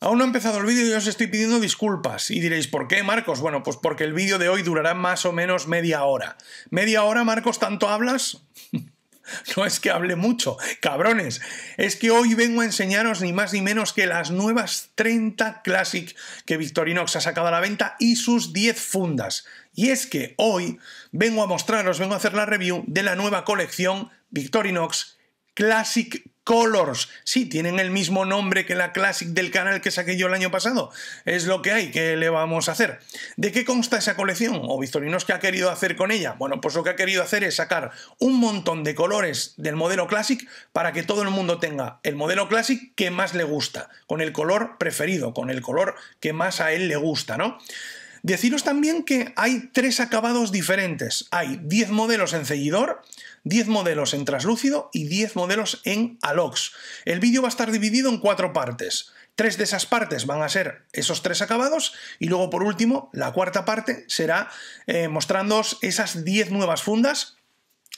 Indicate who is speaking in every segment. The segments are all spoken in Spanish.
Speaker 1: Aún no ha empezado el vídeo y os estoy pidiendo disculpas. Y diréis, ¿por qué, Marcos? Bueno, pues porque el vídeo de hoy durará más o menos media hora. ¿Media hora, Marcos, tanto hablas? no es que hable mucho, cabrones. Es que hoy vengo a enseñaros ni más ni menos que las nuevas 30 Classic que Victorinox ha sacado a la venta y sus 10 fundas. Y es que hoy vengo a mostraros, vengo a hacer la review de la nueva colección Victorinox Classic Colors. Sí, tienen el mismo nombre que la Classic del canal que saqué yo el año pasado. Es lo que hay, ¿qué le vamos a hacer? ¿De qué consta esa colección? ¿O Victorinos qué ha querido hacer con ella? Bueno, pues lo que ha querido hacer es sacar un montón de colores del modelo Classic para que todo el mundo tenga el modelo Classic que más le gusta, con el color preferido, con el color que más a él le gusta, ¿no? Deciros también que hay tres acabados diferentes. Hay 10 modelos en seguidor, 10 modelos en traslúcido y 10 modelos en alox. El vídeo va a estar dividido en cuatro partes. Tres de esas partes van a ser esos tres acabados y luego por último la cuarta parte será eh, mostrándoos esas 10 nuevas fundas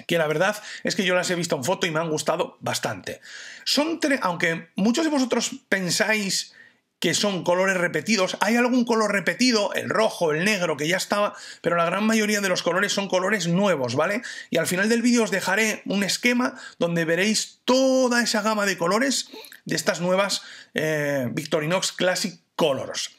Speaker 1: que la verdad es que yo las he visto en foto y me han gustado bastante. Son tres, aunque muchos de vosotros pensáis que son colores repetidos. Hay algún color repetido, el rojo, el negro, que ya estaba, pero la gran mayoría de los colores son colores nuevos, ¿vale? Y al final del vídeo os dejaré un esquema donde veréis toda esa gama de colores de estas nuevas eh, Victorinox Classic Colors.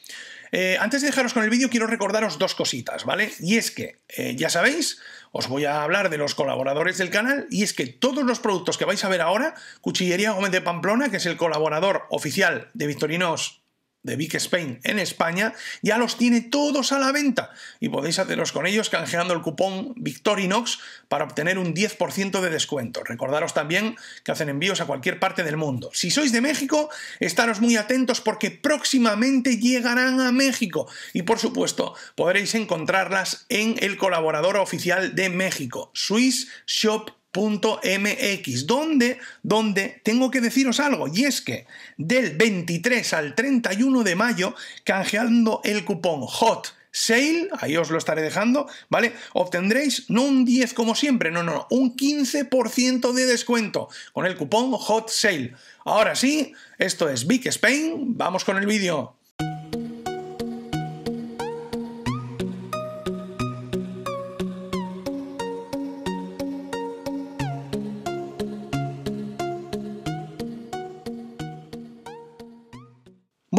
Speaker 1: Eh, antes de dejaros con el vídeo, quiero recordaros dos cositas, ¿vale? Y es que, eh, ya sabéis, os voy a hablar de los colaboradores del canal, y es que todos los productos que vais a ver ahora, Cuchillería Gómez de Pamplona, que es el colaborador oficial de Victorinox de Big Spain en España, ya los tiene todos a la venta y podéis hacerlos con ellos canjeando el cupón Victorinox para obtener un 10% de descuento. Recordaros también que hacen envíos a cualquier parte del mundo. Si sois de México, estaros muy atentos porque próximamente llegarán a México y por supuesto podréis encontrarlas en el colaborador oficial de México, Swiss Shop .mx, donde, donde tengo que deciros algo, y es que del 23 al 31 de mayo, canjeando el cupón HOT Sale, ahí os lo estaré dejando, ¿vale? Obtendréis no un 10 como siempre, no, no, un 15% de descuento con el cupón Hot Sale. Ahora sí, esto es Big Spain, vamos con el vídeo.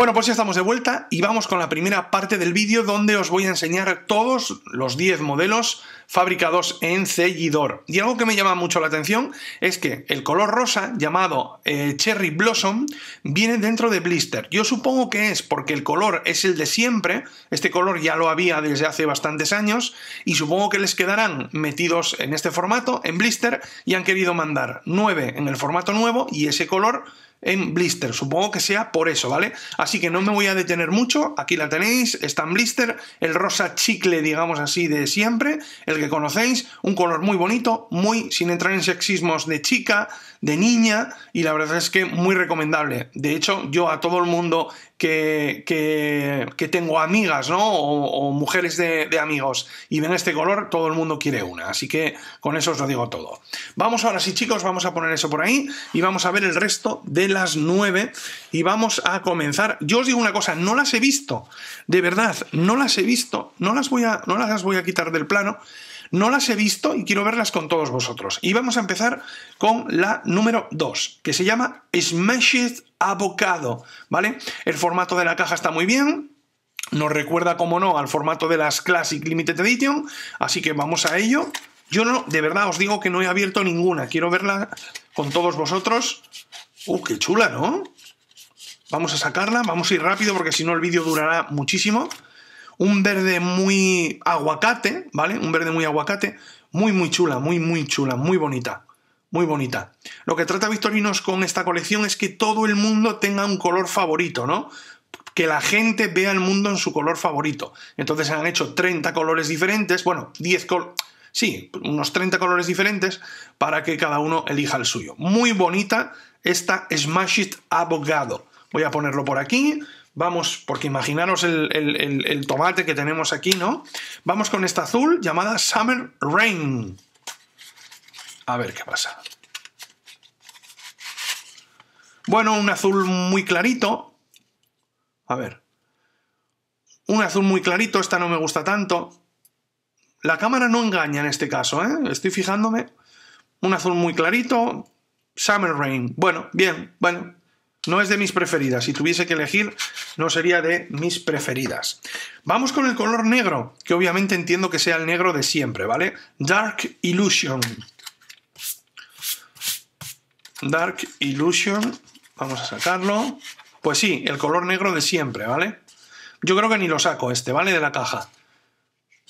Speaker 1: Bueno, pues ya estamos de vuelta y vamos con la primera parte del vídeo donde os voy a enseñar todos los 10 modelos fabricados en sellidor. Y algo que me llama mucho la atención es que el color rosa, llamado eh, Cherry Blossom, viene dentro de Blister. Yo supongo que es porque el color es el de siempre, este color ya lo había desde hace bastantes años, y supongo que les quedarán metidos en este formato, en Blister, y han querido mandar 9 en el formato nuevo y ese color en blister. Supongo que sea por eso, ¿vale? Así que no me voy a detener mucho. Aquí la tenéis, está en blister, el rosa chicle, digamos así, de siempre, el que conocéis, un color muy bonito, muy sin entrar en sexismos de chica, de niña, y la verdad es que muy recomendable. De hecho, yo a todo el mundo que, tengo amigas, ¿no? O, mujeres de, amigos y ven este color, todo el mundo quiere una. Así que con eso os lo digo todo. Vamos ahora sí, chicos, vamos a poner eso por ahí y vamos a ver el resto de las nueve y vamos a comenzar. Yo os digo una cosa, no las he visto, de verdad, no las he visto, no las voy a, no las voy a quitar del plano no las he visto y quiero verlas con todos vosotros. Y vamos a empezar con la número 2, que se llama Smashed Avocado, ¿vale? El formato de la caja está muy bien, nos recuerda, como no, al formato de las Classic Limited Edition, así que vamos a ello. Yo no, de verdad os digo que no he abierto ninguna, quiero verla con todos vosotros. ¡Uh, qué chula, ¿no? Vamos a sacarla, vamos a ir rápido porque si no el vídeo durará muchísimo un verde muy aguacate, ¿vale? Un verde muy aguacate, muy, muy chula, muy, muy chula, muy bonita. Muy bonita. Lo que trata Victorinos con esta colección es que todo el mundo tenga un color favorito, ¿no? que la gente vea el mundo en su color favorito. Entonces han hecho 30 colores diferentes, bueno, 10 colores, sí, unos 30 colores diferentes para que cada uno elija el suyo. Muy bonita esta Smash It Abogado. Voy a ponerlo por aquí, Vamos, porque imaginaros el, tomate que tenemos aquí, ¿no? Vamos con esta azul llamada Summer Rain. A ver qué pasa. Bueno, un azul muy clarito. A ver. Un azul muy clarito, esta no me gusta tanto. La cámara no engaña en este caso, ¿eh? Estoy fijándome. Un azul muy clarito. Summer Rain. Bueno, bien, bueno. No es de mis preferidas. Si tuviese que elegir, no sería de mis preferidas. Vamos con el color negro, que obviamente entiendo que sea el negro de siempre, ¿vale? Dark Illusion. Dark Illusion. Vamos a sacarlo. Pues sí, el color negro de siempre, ¿vale? Yo creo que ni lo saco este, ¿vale? De la caja.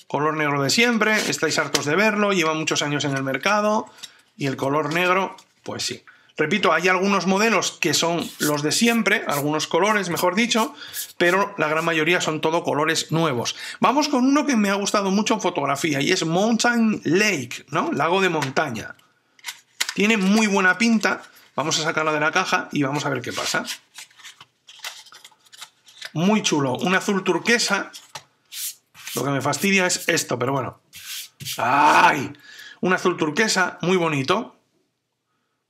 Speaker 1: Color negro de siempre, estáis hartos de verlo, lleva muchos años en el mercado y el color negro, pues sí. Repito, hay algunos modelos que son los de siempre, algunos colores, mejor dicho, pero la gran mayoría son todo colores nuevos. Vamos con uno que me ha gustado mucho en fotografía y es Mountain Lake, ¿no? Lago de montaña. Tiene muy buena pinta. Vamos a sacarlo de la caja y vamos a ver qué pasa. Muy chulo. Un azul turquesa. Lo que me fastidia es esto, pero bueno. ¡Ay! Un azul turquesa, muy bonito.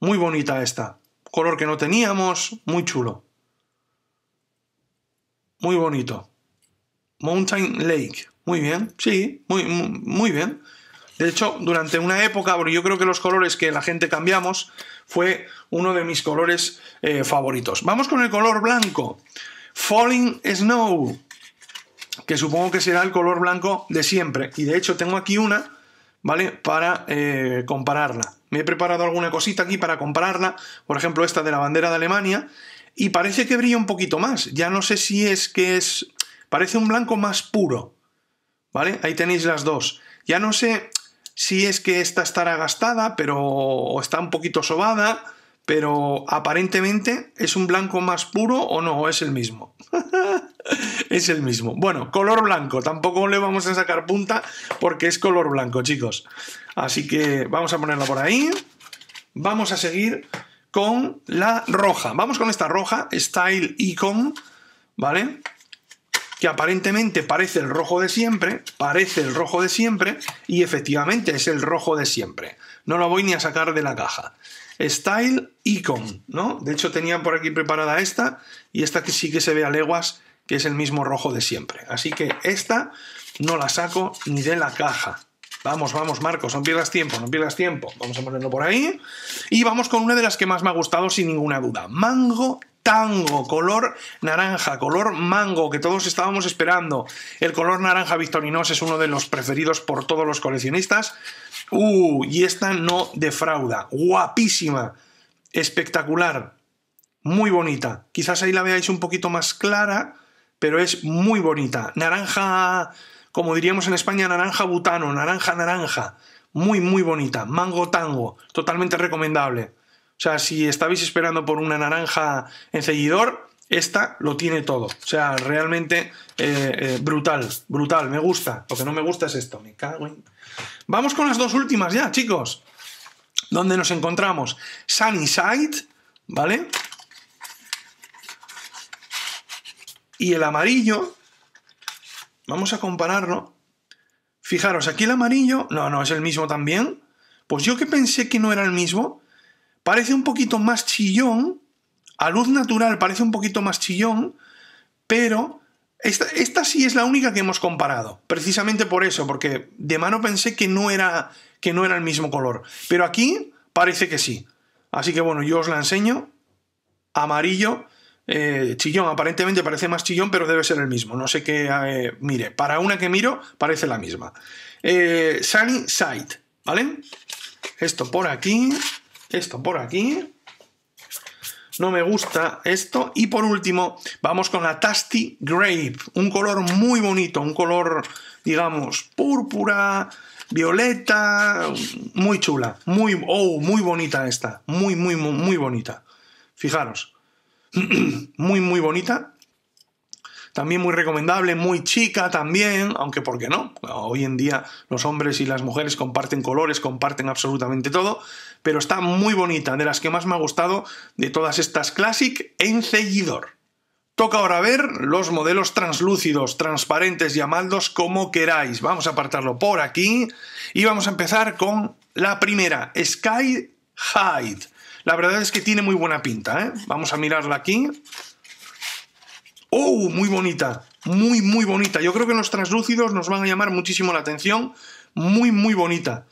Speaker 1: Muy bonita esta. Color que no teníamos, muy chulo. Muy bonito. Mountain Lake. Muy bien, sí, muy, muy, bien. De hecho, durante una época, yo creo que los colores que la gente cambiamos fue uno de mis colores eh, favoritos. Vamos con el color blanco. Falling Snow, que supongo que será el color blanco de siempre. Y de hecho tengo aquí una, ¿vale? Para eh, compararla. Me he preparado alguna cosita aquí para compararla, por ejemplo esta de la bandera de Alemania, y parece que brilla un poquito más. Ya no sé si es que es... parece un blanco más puro. ¿Vale? Ahí tenéis las dos. Ya no sé si es que esta estará gastada, pero está un poquito sobada, pero aparentemente es un blanco más puro o no, es el mismo. es el mismo. Bueno, color blanco, tampoco le vamos a sacar punta porque es color blanco, chicos. Así que vamos a ponerla por ahí. Vamos a seguir con la roja. Vamos con esta roja, Style Icon, ¿vale? Que aparentemente parece el rojo de siempre, parece el rojo de siempre, y efectivamente es el rojo de siempre. No la voy ni a sacar de la caja. Style Icon, ¿no? De hecho, tenía por aquí preparada esta, y esta que sí que se ve a leguas, que es el mismo rojo de siempre. Así que esta no la saco ni de la caja. Vamos, vamos, Marcos, no pierdas tiempo, no pierdas tiempo. Vamos a ponerlo por ahí. Y vamos con una de las que más me ha gustado, sin ninguna duda. Mango tango, color naranja, color mango que todos estábamos esperando. El color naranja victorinos es uno de los preferidos por todos los coleccionistas. Uh, y esta no defrauda. Guapísima, espectacular, muy bonita. Quizás ahí la veáis un poquito más clara, pero es muy bonita. Naranja como diríamos en España, naranja butano, naranja naranja, muy muy bonita, mango tango, totalmente recomendable. O sea, si estabais esperando por una naranja en esta lo tiene todo. O sea, realmente eh, eh, brutal, brutal, me gusta. Lo que no me gusta es esto, me cago en... Vamos con las dos últimas ya, chicos. ¿Dónde nos encontramos Sunnyside, ¿vale? Y el amarillo, Vamos a compararlo. Fijaros, aquí el amarillo, no, no, es el mismo también. Pues yo que pensé que no era el mismo, parece un poquito más chillón, a luz natural parece un poquito más chillón, pero esta, sí es la única que hemos comparado, precisamente por eso, porque de mano pensé que no era, que no era el mismo color, pero aquí parece que sí. Así que bueno, yo os la enseño. Amarillo, eh, chillón, aparentemente parece más chillón, pero debe ser el mismo. No sé qué eh, mire. Para una que miro, parece la misma. Eh, sunny Side, ¿vale? Esto por aquí, esto por aquí. No me gusta esto. Y por último, vamos con la Tasty Grape. Un color muy bonito, un color, digamos, púrpura, violeta. Muy chula. Muy, oh, muy bonita esta. muy, muy, muy bonita. Fijaros. muy, muy bonita. También muy recomendable, muy chica también, aunque ¿por qué no? Hoy en día los hombres y las mujeres comparten colores, comparten absolutamente todo, pero está muy bonita, de las que más me ha gustado de todas estas Classic en seguidor. Toca ahora ver los modelos translúcidos, transparentes, y amaldos como queráis. Vamos a apartarlo por aquí y vamos a empezar con la primera, Sky Hide. La verdad es que tiene muy buena pinta, ¿eh? Vamos a mirarla aquí. ¡Oh! Muy bonita. Muy, muy bonita. Yo creo que los translúcidos nos van a llamar muchísimo la atención. Muy, muy bonita.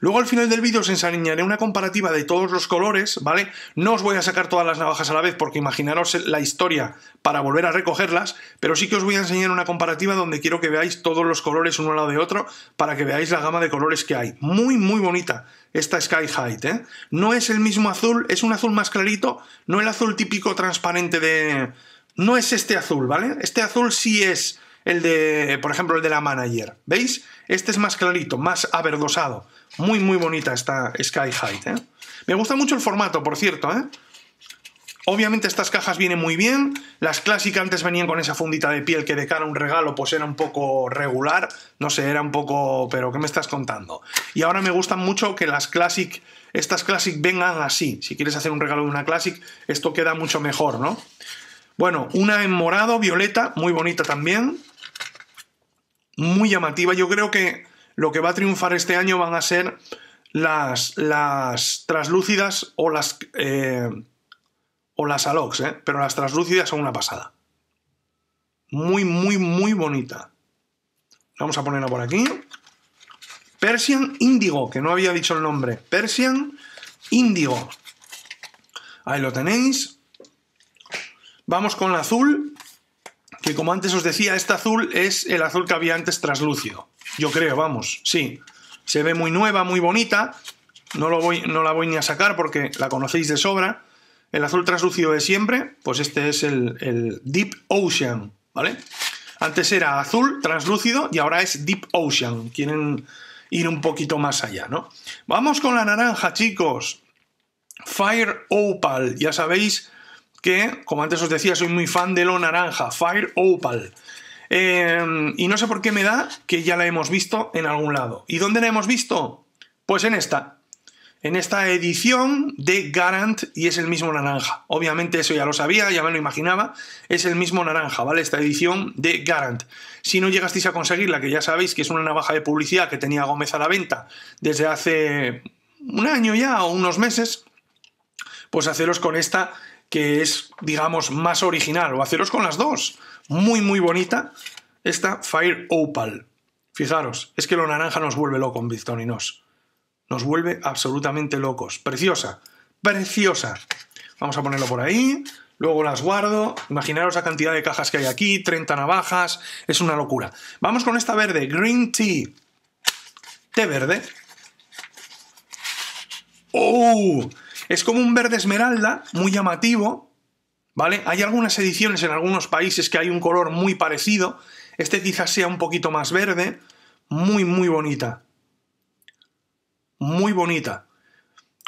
Speaker 1: Luego al final del vídeo os enseñaré una comparativa de todos los colores, ¿vale? No os voy a sacar todas las navajas a la vez porque imaginaros la historia para volver a recogerlas, pero sí que os voy a enseñar una comparativa donde quiero que veáis todos los colores uno al lado de otro para que veáis la gama de colores que hay. Muy, muy bonita esta Sky Height, ¿eh? No es el mismo azul, es un azul más clarito, no el azul típico transparente de... No es este azul, ¿vale? Este azul sí es el de, por ejemplo, el de la manager. ¿Veis? Este es más clarito, más averdosado. Muy, muy bonita esta Sky Height. ¿eh? Me gusta mucho el formato, por cierto. ¿eh? Obviamente estas cajas vienen muy bien. Las clásicas antes venían con esa fundita de piel que de cara a un regalo pues era un poco regular. No sé, era un poco... pero ¿qué me estás contando? Y ahora me gustan mucho que las Classic... Estas Classic vengan así. Si quieres hacer un regalo de una Classic, esto queda mucho mejor, ¿no? Bueno, una en morado, violeta, muy bonita también muy llamativa. Yo creo que lo que va a triunfar este año van a ser las, las traslúcidas o las, eh, o las alox, ¿eh? pero las traslúcidas son una pasada. Muy, muy, muy bonita. Vamos a ponerla por aquí. Persian Índigo, que no había dicho el nombre. Persian Índigo. Ahí lo tenéis. Vamos con la azul que como antes os decía, este azul es el azul que había antes traslúcido. Yo creo, vamos, sí. Se ve muy nueva, muy bonita. No, lo voy, no la voy ni a sacar porque la conocéis de sobra. El azul traslúcido de siempre, pues este es el, el Deep Ocean, ¿vale? Antes era azul translúcido y ahora es Deep Ocean. Quieren ir un poquito más allá, ¿no? Vamos con la naranja, chicos. Fire Opal, ya sabéis que, como antes os decía, soy muy fan de lo naranja, Fire Opal. Em, y no sé por qué me da que ya la hemos visto en algún lado. ¿Y dónde la hemos visto? Pues en esta. En esta edición de Garant y es el mismo naranja. Obviamente eso ya lo sabía, ya me lo imaginaba. Es el mismo naranja, ¿vale? Esta edición de Garant. Si no llegasteis a conseguirla, que ya sabéis que es una navaja de publicidad que tenía Gómez a la venta desde hace un año ya o unos meses, pues haceros con esta que es, digamos, más original, o haceros con las dos. Muy, muy bonita esta Fire Opal. Fijaros, es que lo naranja nos vuelve loco en y Nos vuelve absolutamente locos. Preciosa, preciosa. Vamos a ponerlo por ahí. Luego las guardo. Imaginaros la cantidad de cajas que hay aquí, 30 navajas. Es una locura. Vamos con esta verde, Green Tea. Té verde. ¡Oh! Es como un verde esmeralda, muy llamativo, ¿vale? Hay algunas ediciones en algunos países que hay un color muy parecido. Este quizás sea un poquito más verde. Muy, muy bonita. Muy bonita.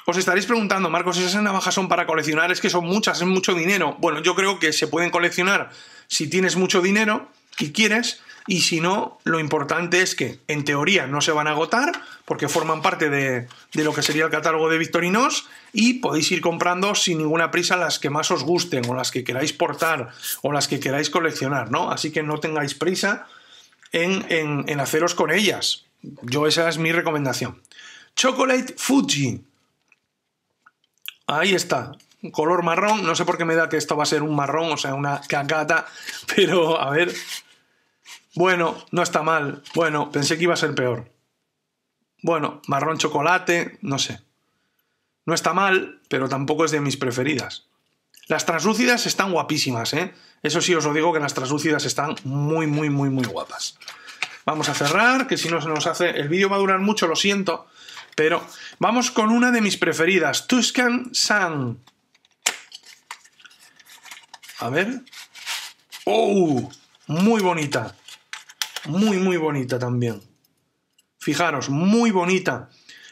Speaker 1: Os estaréis preguntando, Marcos, esas navajas son para coleccionar, es que son muchas, es mucho dinero. Bueno, yo creo que se pueden coleccionar si tienes mucho dinero y quieres, y si no, lo importante es que en teoría no se van a agotar porque forman parte de, lo que sería el catálogo de Victorinos y podéis ir comprando sin ninguna prisa las que más os gusten o las que queráis portar o las que queráis coleccionar, ¿no? Así que no tengáis prisa en, haceros con ellas. Yo esa es mi recomendación. Chocolate Fuji. Ahí está color marrón. No sé por qué me da que esto va a ser un marrón, o sea, una cacata, pero a ver, bueno, no está mal. Bueno, pensé que iba a ser peor. Bueno, marrón chocolate, no sé. No está mal, pero tampoco es de mis preferidas. Las translúcidas están guapísimas, ¿eh? Eso sí os lo digo que las translúcidas están muy, muy, muy, muy guapas. Vamos a cerrar, que si no se nos hace... El vídeo va a durar mucho, lo siento. Pero vamos con una de mis preferidas, Tuscan Sun. A ver. ¡Oh! Muy bonita. Muy, muy bonita también. Fijaros, muy bonita.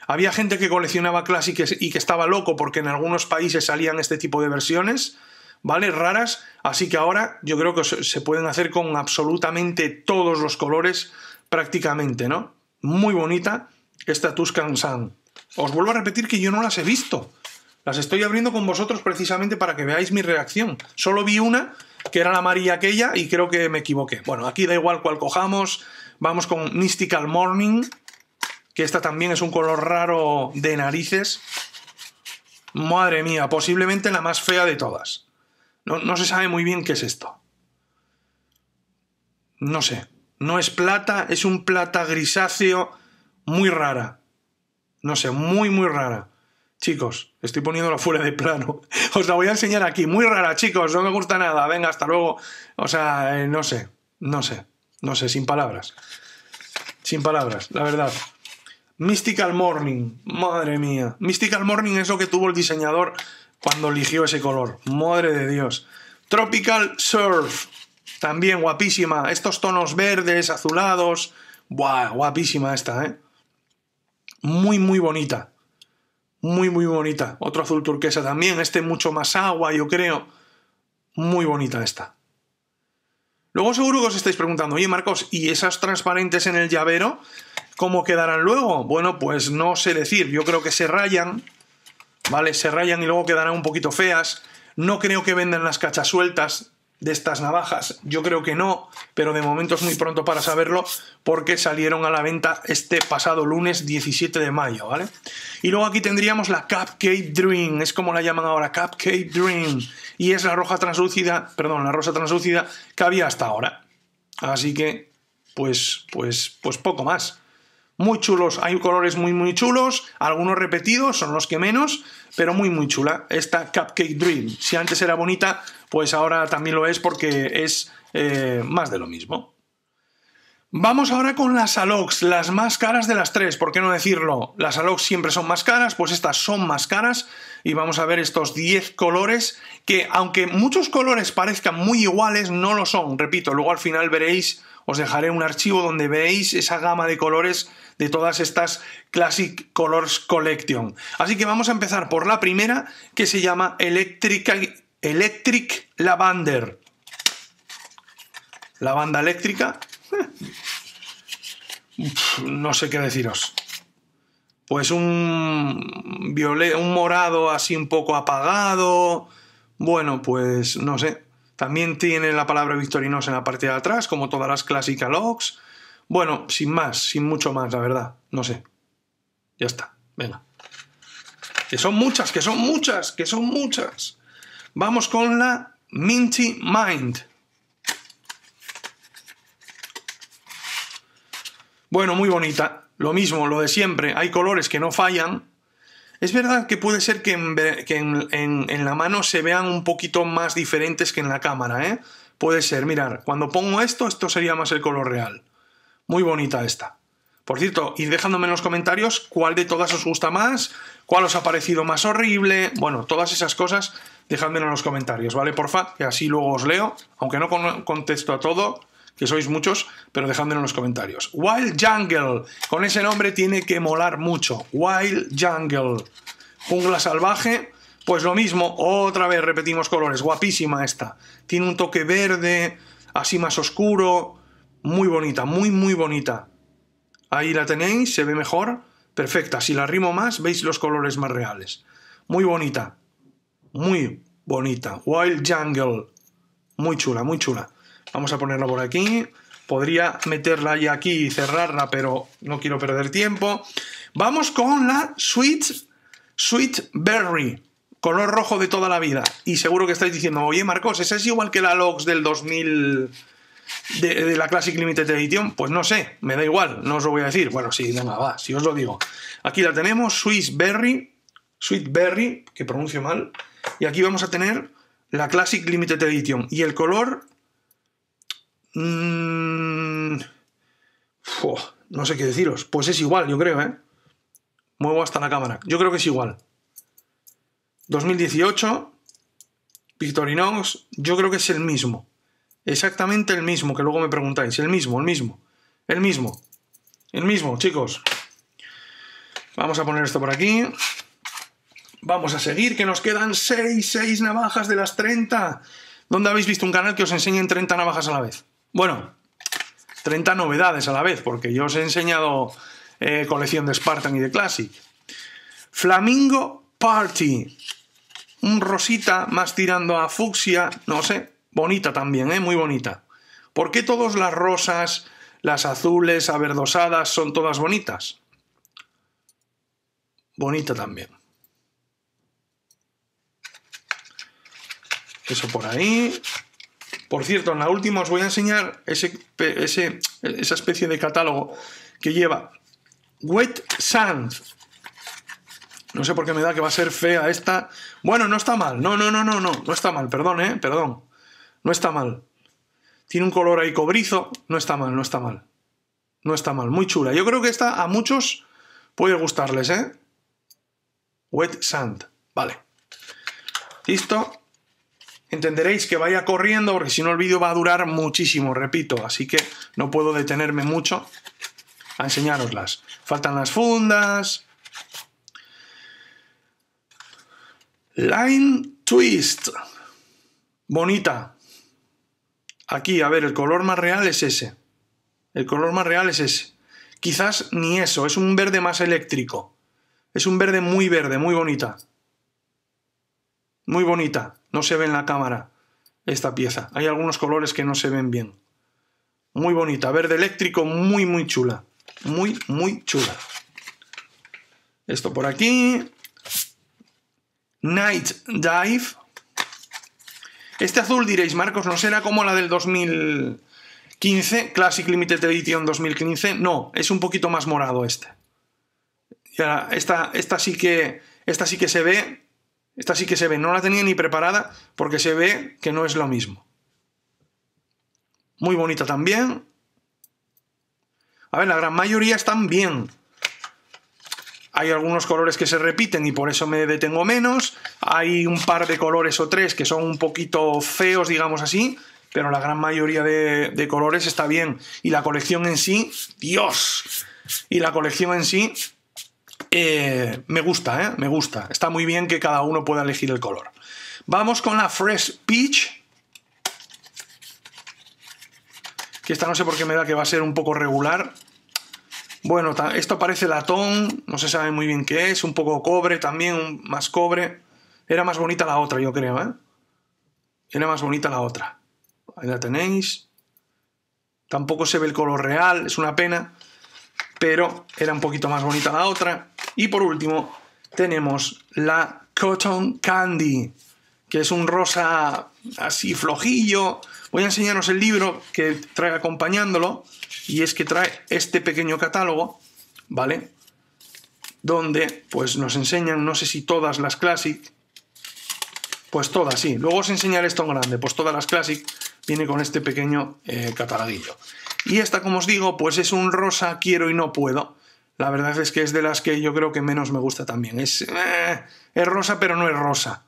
Speaker 1: Había gente que coleccionaba clásicas y que estaba loco porque en algunos países salían este tipo de versiones, ¿vale? Raras. Así que ahora yo creo que se pueden hacer con absolutamente todos los colores prácticamente, ¿no? Muy bonita esta Tuscan Sun. Os vuelvo a repetir que yo no las he visto. Las estoy abriendo con vosotros precisamente para que veáis mi reacción. Solo vi una que era la amarilla aquella, y creo que me equivoqué. Bueno, aquí da igual cuál cojamos. Vamos con Mystical Morning, que esta también es un color raro de narices. Madre mía, posiblemente la más fea de todas. No, no se sabe muy bien qué es esto. No sé. No es plata, es un plata grisáceo muy rara. No sé, muy, muy rara. Chicos, estoy poniéndola fuera de plano. Os la voy a enseñar aquí. Muy rara, chicos. No me gusta nada. Venga, hasta luego. O sea, eh, no sé. No sé. No sé, sin palabras. Sin palabras, la verdad. Mystical Morning. Madre mía. Mystical Morning es lo que tuvo el diseñador cuando eligió ese color. Madre de Dios. Tropical Surf. También guapísima. Estos tonos verdes, azulados. Buah, guapísima esta, ¿eh? Muy, muy bonita. Muy, muy bonita. Otro azul turquesa también. Este mucho más agua, yo creo. Muy bonita esta. Luego seguro que os estáis preguntando, oye Marcos, ¿y esas transparentes en el llavero cómo quedarán luego? Bueno, pues no sé decir. Yo creo que se rayan, ¿vale? Se rayan y luego quedarán un poquito feas. No creo que vendan las cachas sueltas de estas navajas? Yo creo que no, pero de momento es muy pronto para saberlo porque salieron a la venta este pasado lunes 17 de mayo, ¿vale? Y luego aquí tendríamos la Cupcake Dream, es como la llaman ahora, Cupcake Dream, y es la roja translúcida, perdón, la rosa translúcida que había hasta ahora. Así que, pues, pues, pues poco más muy chulos. Hay colores muy, muy chulos, algunos repetidos, son los que menos, pero muy, muy chula. Esta Cupcake Dream. Si antes era bonita, pues ahora también lo es porque es eh, más de lo mismo. Vamos ahora con las Alox, las más caras de las tres, ¿por qué no decirlo? Las Alox siempre son más caras, pues estas son más caras y vamos a ver estos 10 colores que aunque muchos colores parezcan muy iguales, no lo son, repito, luego al final veréis, os dejaré un archivo donde veéis esa gama de colores de todas estas Classic Colors Collection. Así que vamos a empezar por la primera que se llama Electrical... Electric Lavander. Lavanda eléctrica. Eh, no sé qué deciros. Pues un, un morado así un poco apagado. Bueno, pues no sé. También tiene la palabra Victorinos en la parte de atrás, como todas las clásicas logs. Bueno, sin más, sin mucho más, la verdad. No sé. Ya está. Venga. Que son muchas, que son muchas, que son muchas. Vamos con la Minty Mind. Bueno, muy bonita. Lo mismo, lo de siempre. Hay colores que no fallan. Es verdad que puede ser que, en, la mano se vean un poquito más diferentes que en la cámara, ¿eh? Puede ser, mirar, cuando pongo esto, esto sería más el color real. Muy bonita esta. Por cierto, y dejándome en los comentarios cuál de todas os gusta más, cuál os ha parecido más horrible, bueno, todas esas cosas, dejadmelo en los comentarios, ¿vale? Porfa, que así luego os leo, aunque no contesto a todo, que sois muchos, pero dejadmelo en los comentarios. Wild Jungle, con ese nombre tiene que molar mucho, Wild Jungle, jungla salvaje, pues lo mismo, otra vez repetimos colores, guapísima esta, tiene un toque verde, así más oscuro, muy bonita, muy muy bonita. Ahí la tenéis, se ve mejor. Perfecta, si la rimo más veis los colores más reales. Muy bonita, muy bonita. Wild Jungle, muy chula, muy chula. Vamos a ponerla por aquí. Podría meterla ya aquí y cerrarla, pero no quiero perder tiempo. Vamos con la Sweet, Sweet Berry, color rojo de toda la vida. Y seguro que estáis diciendo, oye Marcos, esa es igual que la Logs del 2000 de, la Classic Limited Edition, pues no sé, me da igual, no os lo voy a decir. Bueno, sí, venga, va, si os lo digo. Aquí la tenemos, Swiss Berry, Sweet Berry, que pronuncio mal, y aquí vamos a tener la Classic Limited Edition. Y el color... Mm, no sé qué deciros. Pues es igual, yo creo, ¿eh? Muevo hasta la cámara. Yo creo que es igual. 2018, Victorinox, yo creo que es el mismo. Exactamente el mismo, que luego me preguntáis. El mismo, el mismo. El mismo. El mismo, chicos. Vamos a poner esto por aquí. Vamos a seguir, que nos quedan 6, 6 navajas de las 30. ¿Dónde habéis visto un canal que os enseñen 30 navajas a la vez? Bueno, 30 novedades a la vez, porque yo os he enseñado eh, colección de Spartan y de Classic. Flamingo Party. Un rosita más tirando a fucsia, no sé, Bonita también, ¿eh? Muy bonita. ¿Por qué todas las rosas, las azules, averdosadas, son todas bonitas? Bonita también. Eso por ahí. Por cierto, en la última os voy a enseñar ese, esa especie de catálogo que lleva Wet Sand. No sé por qué me da que va a ser fea esta. Bueno, no está mal. No, no, no, no, no. No está mal. Perdón, eh. Perdón. No está mal. Tiene un color ahí cobrizo. No está mal, no está mal. No está mal, muy chula. Yo creo que esta a muchos puede gustarles, ¿eh? Wet Sand. Vale. Listo. Entenderéis que vaya corriendo porque si no el vídeo va a durar muchísimo, repito. Así que no puedo detenerme mucho a enseñaroslas. Faltan las fundas. Line Twist. Bonita. Aquí, a ver, el color más real es ese. El color más real es ese. Quizás ni eso, es un verde más eléctrico. Es un verde muy verde, muy bonita. Muy bonita. No se ve en la cámara esta pieza. Hay algunos colores que no se ven bien. Muy bonita. Verde eléctrico, muy, muy chula. Muy, muy chula. Esto por aquí. Night Dive. Este azul, diréis, Marcos, ¿no será como la del 2015, Classic Limited Edition 2015? No, es un poquito más morado este. Ya, esta, que, esta sí que se ve, esta sí que se ve, no la tenía ni preparada porque se ve que no es lo mismo. Muy bonita también. A ver, la gran mayoría están bien. Hay algunos colores que se repiten y por eso me detengo menos. Hay un par de colores o tres que son un poquito feos, digamos así, pero la gran mayoría de, colores está bien. Y la colección en sí, Dios. Y la colección en sí eh, me gusta, ¿eh? Me gusta. Está muy bien que cada uno pueda elegir el color. Vamos con la Fresh Peach. Que esta no sé por qué me da que va a ser un poco regular. Bueno, esto parece latón, no se sabe muy bien qué es, un poco cobre también, más cobre. Era más bonita la otra, yo creo, ¿eh? Era más bonita la otra. Ahí la tenéis. Tampoco se ve el color real, es una pena, pero era un poquito más bonita la otra. Y por último, tenemos la Cotton Candy, que es un rosa así flojillo, Voy a enseñaros el libro que trae acompañándolo y es que trae este pequeño catálogo, ¿vale? Donde pues nos enseñan, no sé si todas las Classic, pues todas, sí. Luego os enseñaré esto en grande, pues todas las Classic viene con este pequeño eh, cataradillo. Y esta, como os digo, pues es un rosa quiero y no puedo. La verdad es que es de las que yo creo que menos me gusta también. Es, eh, es rosa, pero no es rosa.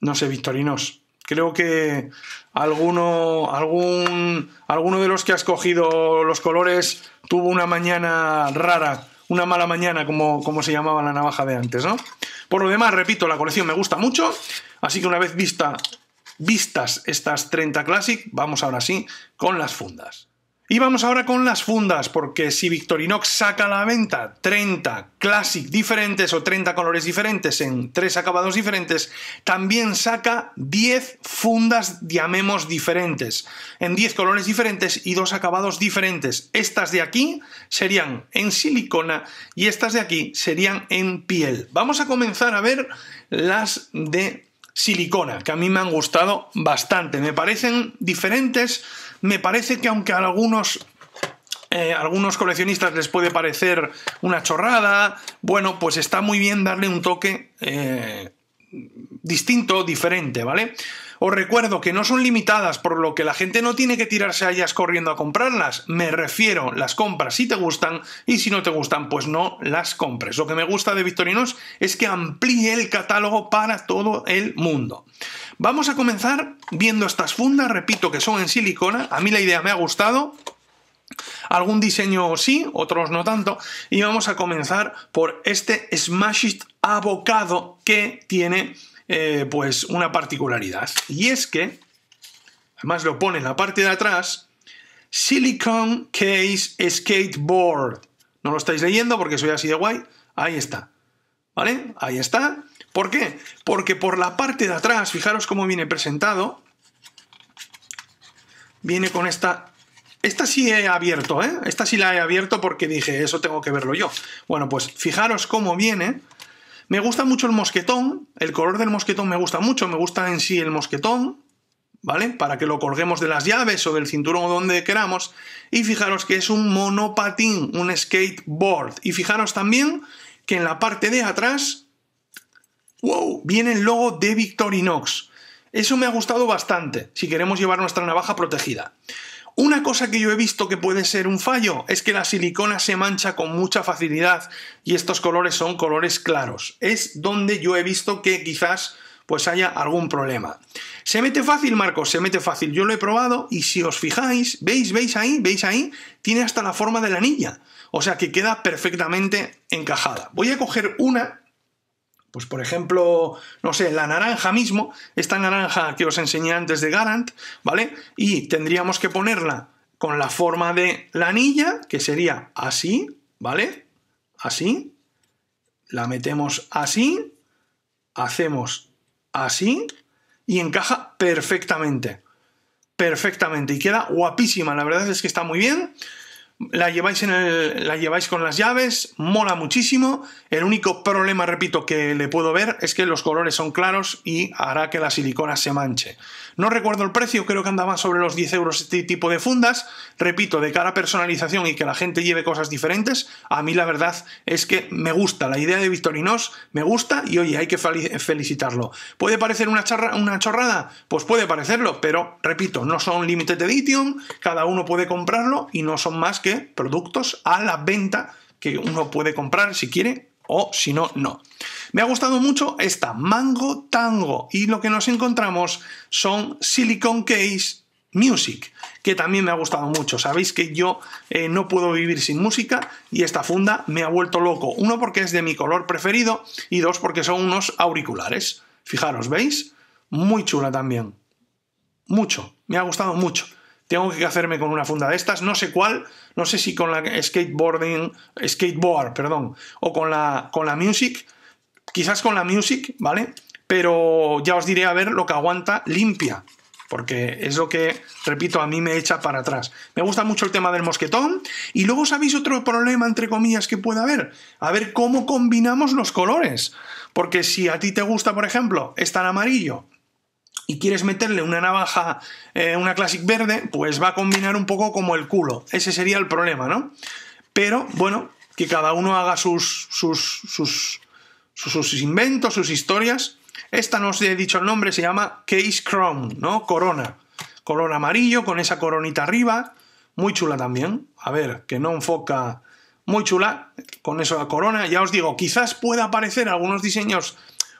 Speaker 1: No sé, Victorinos. Creo que alguno, algún, alguno de los que ha escogido los colores tuvo una mañana rara, una mala mañana, como, como se llamaba la navaja de antes, ¿no? Por lo demás, repito, la colección me gusta mucho, así que una vez vistas estas 30 Classic, vamos ahora sí con las fundas. Y vamos ahora con las fundas, porque si Victorinox saca a la venta 30 Classic diferentes o 30 colores diferentes en tres acabados diferentes, también saca 10 fundas, llamemos diferentes, en 10 colores diferentes y dos acabados diferentes. Estas de aquí serían en silicona y estas de aquí serían en piel. Vamos a comenzar a ver las de silicona, que a mí me han gustado bastante. Me parecen diferentes, me parece que aunque a algunos eh, algunos coleccionistas les puede parecer una chorrada. Bueno, pues está muy bien darle un toque eh, distinto, diferente, ¿vale? Os recuerdo que no son limitadas, por lo que la gente no tiene que tirarse a corriendo a comprarlas. Me refiero, las compras si te gustan y si no te gustan, pues no las compres. Lo que me gusta de Victorinos es que amplíe el catálogo para todo el mundo. Vamos a comenzar viendo estas fundas, repito que son en silicona, a mí la idea me ha gustado, algún diseño sí, otros no tanto, y vamos a comenzar por este Smashed Avocado que tiene eh, pues una particularidad. Y es que, además lo pone en la parte de atrás, Silicon Case Skateboard. No lo estáis leyendo porque soy así de guay. Ahí está. ¿Vale? Ahí está. ¿Por qué? Porque por la parte de atrás, fijaros cómo viene presentado. Viene con esta... Esta sí he abierto, ¿eh? Esta sí la he abierto porque dije, eso tengo que verlo yo. Bueno, pues fijaros cómo viene me gusta mucho el mosquetón, el color del mosquetón me gusta mucho, me gusta en sí el mosquetón, ¿vale? Para que lo colguemos de las llaves o del cinturón o donde queramos. Y fijaros que es un monopatín, un skateboard. Y fijaros también que en la parte de atrás, wow, viene el logo de Victorinox. Eso me ha gustado bastante, si queremos llevar nuestra navaja protegida. Una cosa que yo he visto que puede ser un fallo es que la silicona se mancha con mucha facilidad y estos colores son colores claros. Es donde yo he visto que quizás pues haya algún problema. Se mete fácil, Marcos, se mete fácil. Yo lo he probado y si os fijáis, veis, veis ahí, veis ahí, tiene hasta la forma de la anilla. O sea que queda perfectamente encajada. Voy a coger una pues por ejemplo, no sé, la naranja mismo, esta naranja que os enseñé antes de Garant, ¿vale? Y tendríamos que ponerla con la forma de la anilla, que sería así, ¿vale? Así. La metemos así, hacemos así y encaja perfectamente. Perfectamente y queda guapísima, la verdad es que está muy bien la lleváis, en la lleváis con las llaves, mola muchísimo. El único problema, repito, que le puedo ver es que los colores son claros y hará que la silicona se manche. No recuerdo el precio, creo que andaba sobre los 10 euros este tipo de fundas. Repito, de cara a personalización y que la gente lleve cosas diferentes, a mí la verdad es que me gusta. La idea de Victorinos me gusta y oye, hay que felicitarlo. ¿Puede parecer una, charra, una chorrada? Pues puede parecerlo, pero repito, no son limited edition, cada uno puede comprarlo y no son más que productos a la venta que uno puede comprar si quiere o si no, no. Me ha gustado mucho esta Mango Tango y lo que nos encontramos son Silicon Case Music, que también me ha gustado mucho. Sabéis que yo eh, no puedo vivir sin música y esta funda me ha vuelto loco. Uno porque es de mi color preferido y dos porque son unos auriculares. Fijaros, ¿veis? Muy chula también. Mucho, me ha gustado mucho tengo que hacerme con una funda de estas, no sé cuál, no sé si con la skateboarding, skateboard, perdón, o con la, con la music, quizás con la music, ¿vale? Pero ya os diré a ver lo que aguanta limpia, porque es lo que, repito, a mí me echa para atrás. Me gusta mucho el tema del mosquetón y luego sabéis otro problema, entre comillas, que puede haber. A ver cómo combinamos los colores. Porque si a ti te gusta, por ejemplo, estar amarillo y quieres meterle una navaja, eh, una Classic verde, pues va a combinar un poco como el culo. Ese sería el problema, ¿no? Pero bueno, que cada uno haga sus, sus, sus, sus, inventos, sus historias. Esta no os he dicho el nombre, se llama Case Chrome... ¿no? Corona. Corona amarillo con esa coronita arriba. Muy chula también. A ver, que no enfoca. Muy chula con eso la corona. Ya os digo, quizás pueda aparecer algunos diseños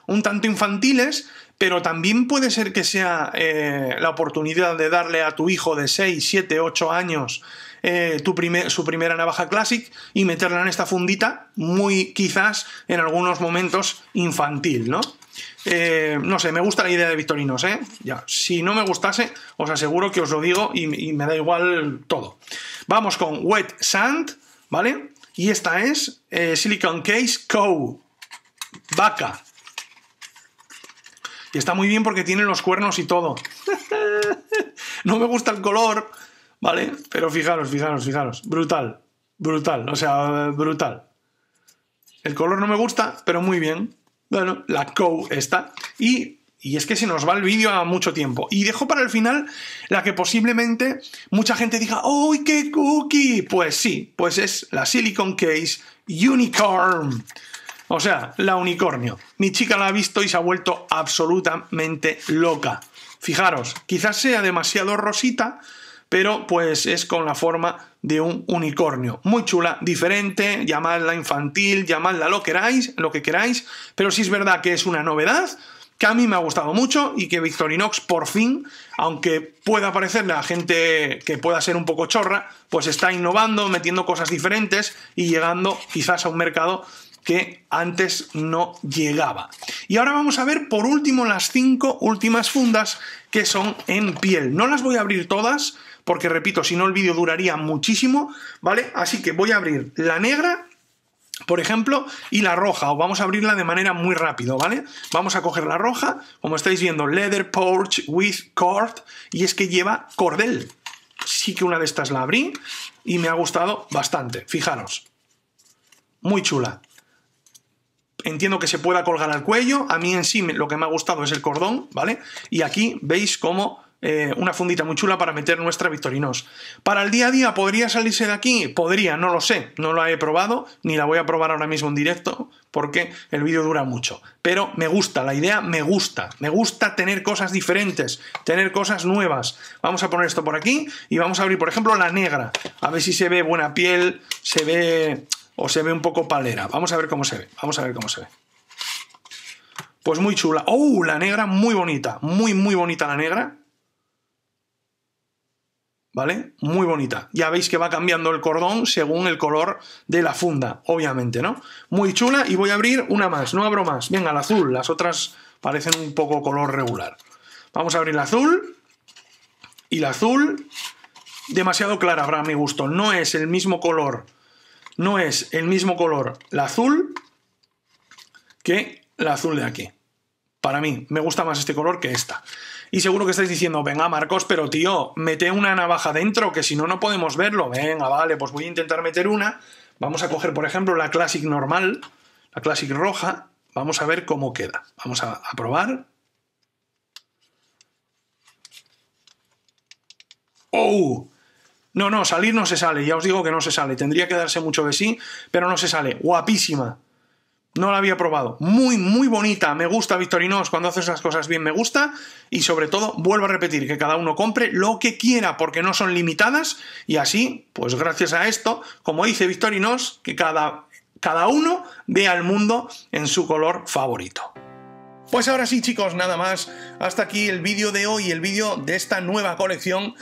Speaker 1: un tanto infantiles, pero también puede ser que sea eh, la oportunidad de darle a tu hijo de 6, 7, 8 años eh, su primera navaja Classic y meterla en esta fundita, muy quizás en algunos momentos infantil, ¿no? Eh, no sé, me gusta la idea de Victorinos, ¿eh? Ya, si no me gustase, os aseguro que os lo digo y, y me da igual todo. Vamos con Wet Sand, ¿vale? Y esta es Silicon Case Co. Vaca. Y está muy bien porque tiene los cuernos y todo. no me gusta el color, ¿vale? Pero fijaros, fijaros, fijaros. Brutal, brutal, o sea, brutal. El color no me gusta, pero muy bien. Bueno, la co está. Y, y es que se nos va el vídeo a mucho tiempo. Y dejo para el final la que posiblemente mucha gente diga, ¡Uy, qué cookie! Pues sí, pues es la Silicon Case Unicorn. O sea, la unicornio. Mi chica la ha visto y se ha vuelto absolutamente loca. Fijaros, quizás sea demasiado rosita, pero pues es con la forma de un unicornio. Muy chula, diferente, llamadla infantil, llamadla lo queráis, lo que queráis, pero sí es verdad que es una novedad que a mí me ha gustado mucho y que Victorinox por fin, aunque pueda parecerle a gente que pueda ser un poco chorra, pues está innovando, metiendo cosas diferentes y llegando quizás a un mercado que antes no llegaba. Y ahora vamos a ver por último las cinco últimas fundas que son en piel. No las voy a abrir todas porque repito, si no el vídeo duraría muchísimo, ¿vale? Así que voy a abrir la negra, por ejemplo, y la roja, o vamos a abrirla de manera muy rápido, ¿vale? Vamos a coger la roja, como estáis viendo, leather Porch with cord, y es que lleva cordel. Sí que una de estas la abrí y me ha gustado bastante, fijaros. Muy chula entiendo que se pueda colgar al cuello. A mí en sí lo que me ha gustado es el cordón, ¿vale? Y aquí veis como eh, una fundita muy chula para meter nuestra Victorinos. Para el día a día, ¿podría salirse de aquí? Podría, no lo sé. No la he probado, ni la voy a probar ahora mismo en directo, porque el vídeo dura mucho. Pero me gusta, la idea me gusta. Me gusta tener cosas diferentes, tener cosas nuevas. Vamos a poner esto por aquí y vamos a abrir, por ejemplo, la negra. A ver si se ve buena piel, se ve o se ve un poco palera. Vamos a ver cómo se ve, vamos a ver cómo se ve. Pues muy chula. ¡Oh! La negra muy bonita, muy, muy bonita la negra. ¿Vale? Muy bonita. Ya veis que va cambiando el cordón según el color de la funda, obviamente, ¿no? Muy chula y voy a abrir una más, no abro más. Venga, la azul, las otras parecen un poco color regular. Vamos a abrir la azul. Y la azul, demasiado clara habrá mi gusto. No es el mismo color no es el mismo color la azul que la azul de aquí. Para mí, me gusta más este color que esta. Y seguro que estáis diciendo, venga Marcos, pero tío, mete una navaja dentro, que si no, no podemos verlo. Venga, vale, pues voy a intentar meter una. Vamos a coger, por ejemplo, la Classic normal, la Classic roja. Vamos a ver cómo queda. Vamos a, a probar. ¡Oh! No, no, salir no se sale, ya os digo que no se sale. Tendría que darse mucho de sí, pero no se sale. Guapísima. No la había probado. Muy, muy bonita. Me gusta, Victorinos, cuando hace esas cosas bien, me gusta. Y sobre todo, vuelvo a repetir, que cada uno compre lo que quiera, porque no son limitadas. Y así, pues gracias a esto, como dice Victorinos, que cada, cada uno vea al mundo en su color favorito. Pues ahora sí chicos, nada más. Hasta aquí el vídeo de hoy, el vídeo de esta nueva colección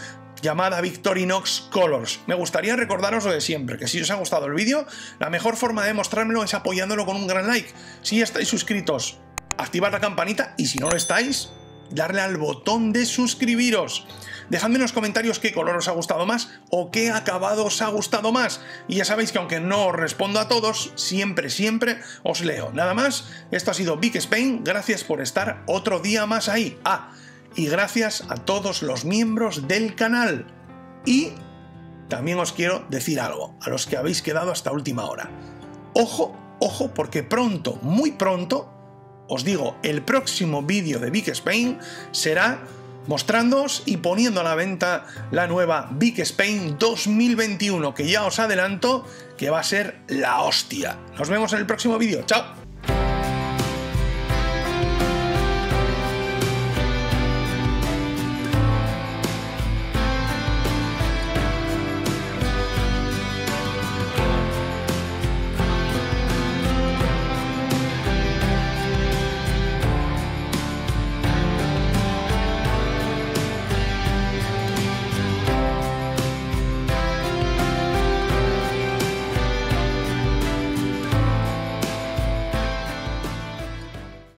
Speaker 1: llamada Victorinox Colors. Me gustaría recordaros lo de siempre, que si os ha gustado el vídeo, la mejor forma de mostrármelo es apoyándolo con un gran like. Si estáis suscritos, activad la campanita y si no lo estáis, darle al botón de suscribiros. Dejadme en los comentarios qué color os ha gustado más o qué acabado os ha gustado más. Y ya sabéis que aunque no os respondo a todos, siempre, siempre os leo. Nada más, esto ha sido Big Spain, gracias por estar otro día más ahí. Ah, y gracias a todos los miembros del canal. Y también os quiero decir algo, a los que habéis quedado hasta última hora. Ojo, ojo, porque pronto, muy pronto, os digo, el próximo vídeo de Big Spain será mostrándoos y poniendo a la venta la nueva Big Spain 2021, que ya os adelanto que va a ser la hostia. Nos vemos en el próximo vídeo, chao.